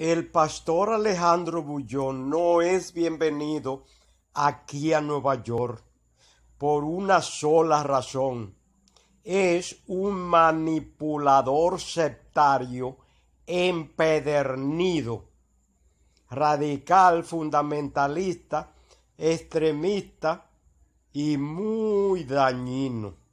el pastor Alejandro Bullón no es bienvenido aquí a Nueva York por una sola razón. Es un manipulador sectario empedernido, radical, fundamentalista, extremista y muy dañino.